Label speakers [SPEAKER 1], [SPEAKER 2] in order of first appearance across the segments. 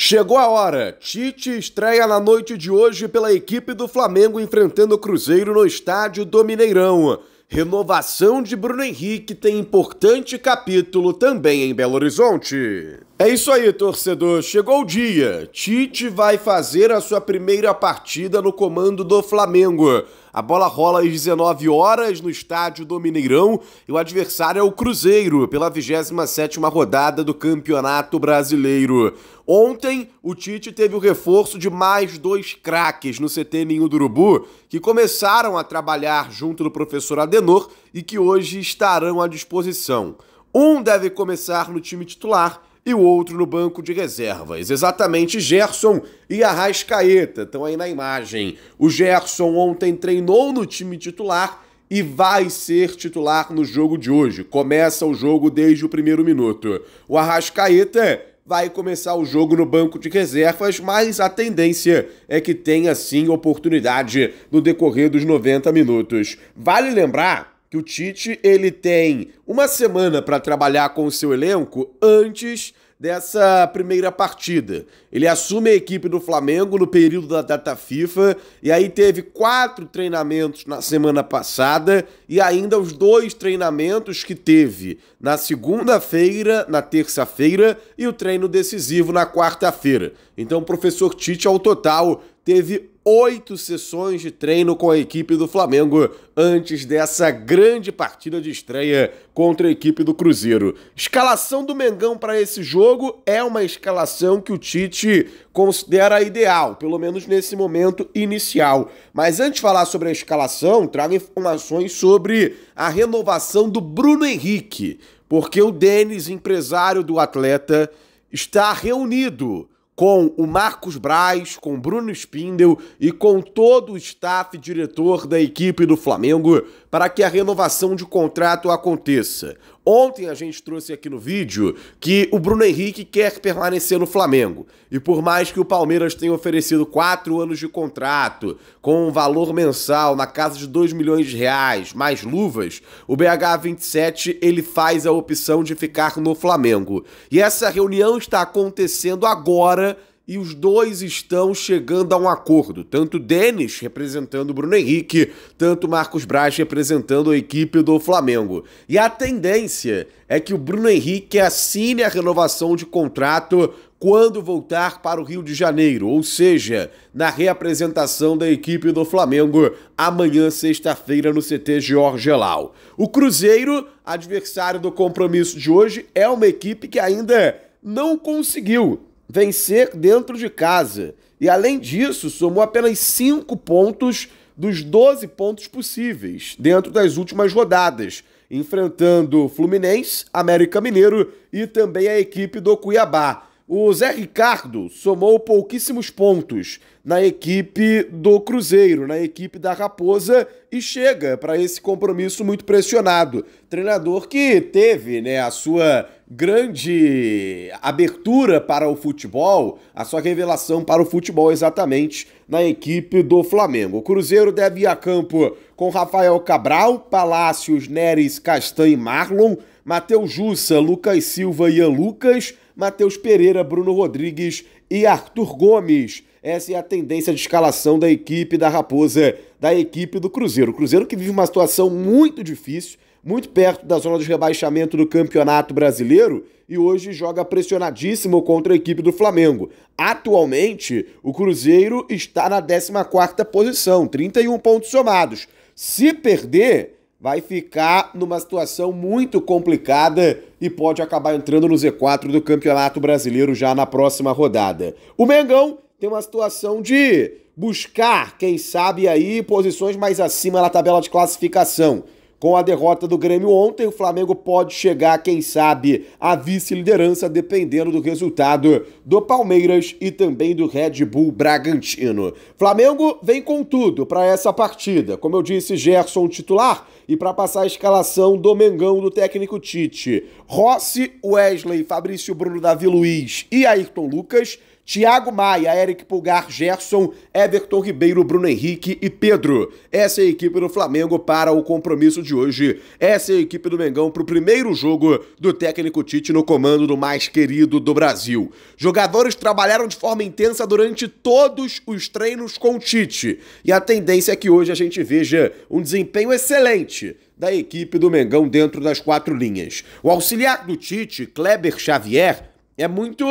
[SPEAKER 1] Chegou a hora. Tite estreia na noite de hoje pela equipe do Flamengo enfrentando o Cruzeiro no estádio do Mineirão. Renovação de Bruno Henrique tem importante capítulo também em Belo Horizonte. É isso aí, torcedor. Chegou o dia. Tite vai fazer a sua primeira partida no comando do Flamengo. A bola rola às 19 horas no estádio do Mineirão e o adversário é o Cruzeiro, pela 27ª rodada do Campeonato Brasileiro. Ontem, o Tite teve o reforço de mais dois craques no CT Ninho do Urubu, que começaram a trabalhar junto do professor Adenor e que hoje estarão à disposição. Um deve começar no time titular e o outro no banco de reservas. Exatamente, Gerson e Arrascaeta estão aí na imagem. O Gerson ontem treinou no time titular e vai ser titular no jogo de hoje. Começa o jogo desde o primeiro minuto. O Arrascaeta vai começar o jogo no banco de reservas, mas a tendência é que tenha sim oportunidade no decorrer dos 90 minutos. Vale lembrar que o Tite ele tem uma semana para trabalhar com o seu elenco antes dessa primeira partida. Ele assume a equipe do Flamengo no período da data FIFA e aí teve quatro treinamentos na semana passada e ainda os dois treinamentos que teve na segunda-feira, na terça-feira e o treino decisivo na quarta-feira. Então o professor Tite ao total teve oito sessões de treino com a equipe do Flamengo antes dessa grande partida de estreia contra a equipe do Cruzeiro. Escalação do Mengão para esse jogo é uma escalação que o Tite considera ideal, pelo menos nesse momento inicial. Mas antes de falar sobre a escalação, trago informações sobre a renovação do Bruno Henrique, porque o Denis, empresário do atleta, está reunido com o Marcos Braz, com o Bruno Spindel e com todo o staff diretor da equipe do Flamengo para que a renovação de contrato aconteça. Ontem a gente trouxe aqui no vídeo que o Bruno Henrique quer permanecer no Flamengo. E por mais que o Palmeiras tenha oferecido quatro anos de contrato, com um valor mensal na casa de 2 milhões de reais, mais luvas, o BH27 ele faz a opção de ficar no Flamengo. E essa reunião está acontecendo agora e os dois estão chegando a um acordo. Tanto Denis representando o Bruno Henrique, tanto Marcos Braz representando a equipe do Flamengo. E a tendência é que o Bruno Henrique assine a renovação de contrato quando voltar para o Rio de Janeiro, ou seja, na reapresentação da equipe do Flamengo amanhã, sexta-feira, no CT Jorge Lau. O Cruzeiro, adversário do compromisso de hoje, é uma equipe que ainda não conseguiu vencer dentro de casa. E além disso, somou apenas cinco pontos dos 12 pontos possíveis dentro das últimas rodadas, enfrentando Fluminense, América Mineiro e também a equipe do Cuiabá. O Zé Ricardo somou pouquíssimos pontos na equipe do Cruzeiro, na equipe da Raposa e chega para esse compromisso muito pressionado. Treinador que teve, né, a sua grande abertura para o futebol, a sua revelação para o futebol exatamente na equipe do Flamengo. O Cruzeiro deve ir a campo com Rafael Cabral, Palácios, Neres, Castanho e Marlon. Matheus Jussa, Lucas Silva, Ian Lucas, Matheus Pereira, Bruno Rodrigues e Arthur Gomes. Essa é a tendência de escalação da equipe da Raposa, da equipe do Cruzeiro. O Cruzeiro que vive uma situação muito difícil, muito perto da zona de rebaixamento do Campeonato Brasileiro e hoje joga pressionadíssimo contra a equipe do Flamengo. Atualmente, o Cruzeiro está na 14ª posição, 31 pontos somados. Se perder, vai ficar numa situação muito complicada e pode acabar entrando no Z4 do Campeonato Brasileiro já na próxima rodada. O Mengão tem uma situação de buscar, quem sabe aí, posições mais acima na tabela de classificação. Com a derrota do Grêmio ontem, o Flamengo pode chegar, quem sabe, à vice-liderança, dependendo do resultado do Palmeiras e também do Red Bull Bragantino. Flamengo vem com tudo para essa partida. Como eu disse, Gerson titular e para passar a escalação do Mengão do técnico Tite. Rossi, Wesley, Fabrício Bruno Davi Luiz e Ayrton Lucas. Thiago Maia, Eric Pulgar, Gerson, Everton Ribeiro, Bruno Henrique e Pedro. Essa é a equipe do Flamengo para o compromisso de hoje. Essa é a equipe do Mengão para o primeiro jogo do técnico Tite no comando do mais querido do Brasil. Jogadores trabalharam de forma intensa durante todos os treinos com o Tite. E a tendência é que hoje a gente veja um desempenho excelente da equipe do Mengão dentro das quatro linhas. O auxiliar do Tite, Kleber Xavier, é muito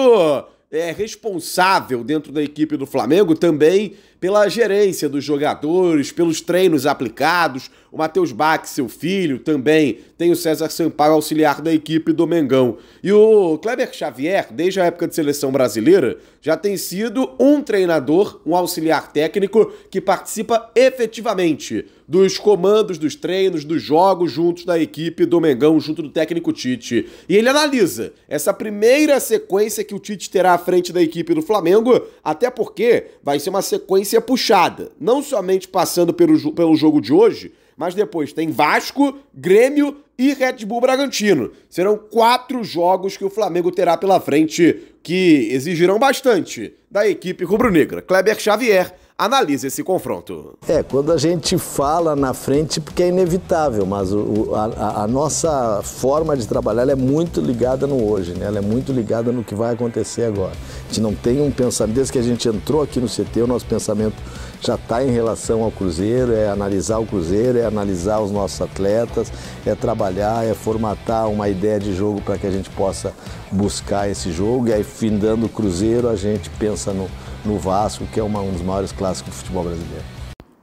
[SPEAKER 1] é, responsável dentro da equipe do Flamengo também pela gerência dos jogadores, pelos treinos aplicados. O Matheus Bach, seu filho, também tem o César Sampaio, auxiliar da equipe do Mengão. E o Kleber Xavier, desde a época de seleção brasileira, já tem sido um treinador, um auxiliar técnico que participa efetivamente dos comandos dos treinos, dos jogos juntos da equipe do Mengão, junto do técnico Tite. E ele analisa essa primeira sequência que o Tite terá à frente da equipe do Flamengo, até porque vai ser uma sequência puxada, não somente passando pelo, pelo jogo de hoje, mas depois tem Vasco, Grêmio e Red Bull Bragantino. Serão quatro jogos que o Flamengo terá pela frente que exigirão bastante da equipe rubro-negra. Kleber Xavier analisa esse confronto. É, quando a gente fala na frente, porque é inevitável, mas o, a, a, nossa forma de trabalhar é muito ligada no hoje, né? ela é muito ligada no que vai acontecer agora. A gente não tem um pensamento, desde que a gente entrou aqui no CT, o nosso pensamento já está em relação ao Cruzeiro, é analisar o Cruzeiro, é analisar os nossos atletas, é trabalhar, é formatar uma ideia de jogo para que a gente possa buscar esse jogo e aí, findando o Cruzeiro, a gente pensa no, no Vasco, que é uma, um dos maiores clássicos do futebol brasileiro.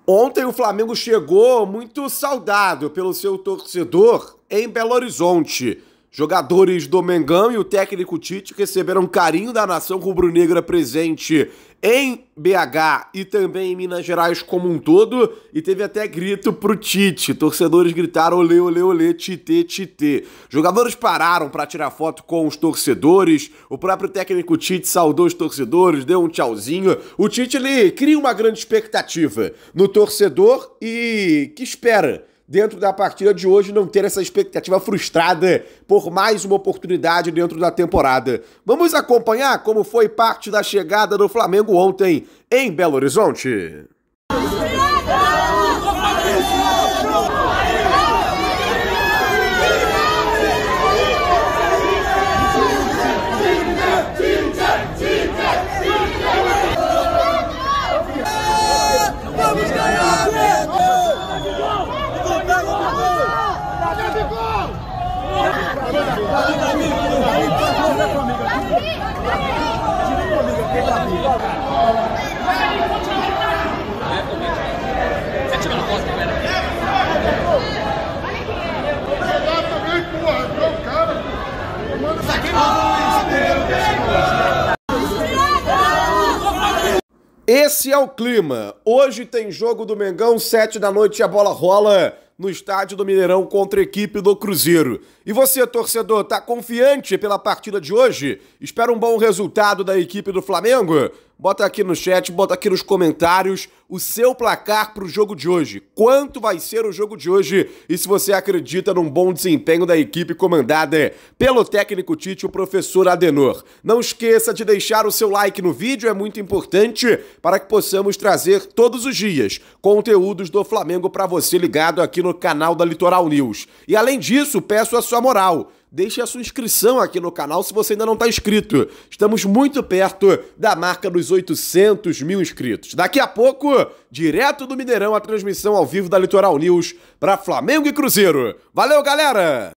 [SPEAKER 1] Ontem o Flamengo chegou muito saudado pelo seu torcedor em Belo Horizonte. Jogadores do Mengão e o técnico Tite receberam carinho da nação rubro-negra presente em BH e também em Minas Gerais como um todo, e teve até grito pro Tite. Torcedores gritaram olê, olê, olê, Tite, Tite. Jogadores pararam para tirar foto com os torcedores, o próprio técnico Tite saudou os torcedores, deu um tchauzinho. O Tite, ele cria uma grande expectativa no torcedor e que espera dentro da partida de hoje não ter essa expectativa frustrada por mais uma oportunidade dentro da temporada. Vamos acompanhar como foi parte da chegada do Flamengo ontem em Belo Horizonte. Esse é o clima. Hoje tem jogo do Mengão, sete da noite e a bola rola no estádio do Mineirão contra a equipe do Cruzeiro. E você, torcedor, tá confiante pela partida de hoje? Espera um bom resultado da equipe do Flamengo? Bota aqui no chat, bota aqui nos comentários o seu placar para o jogo de hoje. Quanto vai ser o jogo de hoje? E se você acredita num bom desempenho da equipe comandada pelo técnico Tite, o professor Adenor. Não esqueça de deixar o seu like no vídeo, é muito importante para que possamos trazer todos os dias conteúdos do Flamengo para você ligado aqui no canal da Litoral News. E além disso, peço a sua moral deixe a sua inscrição aqui no canal se você ainda não está inscrito. Estamos muito perto da marca dos 800 mil inscritos. Daqui a pouco Direto do Mineirão, a transmissão ao vivo da Litoral News para Flamengo e Cruzeiro. Valeu, galera!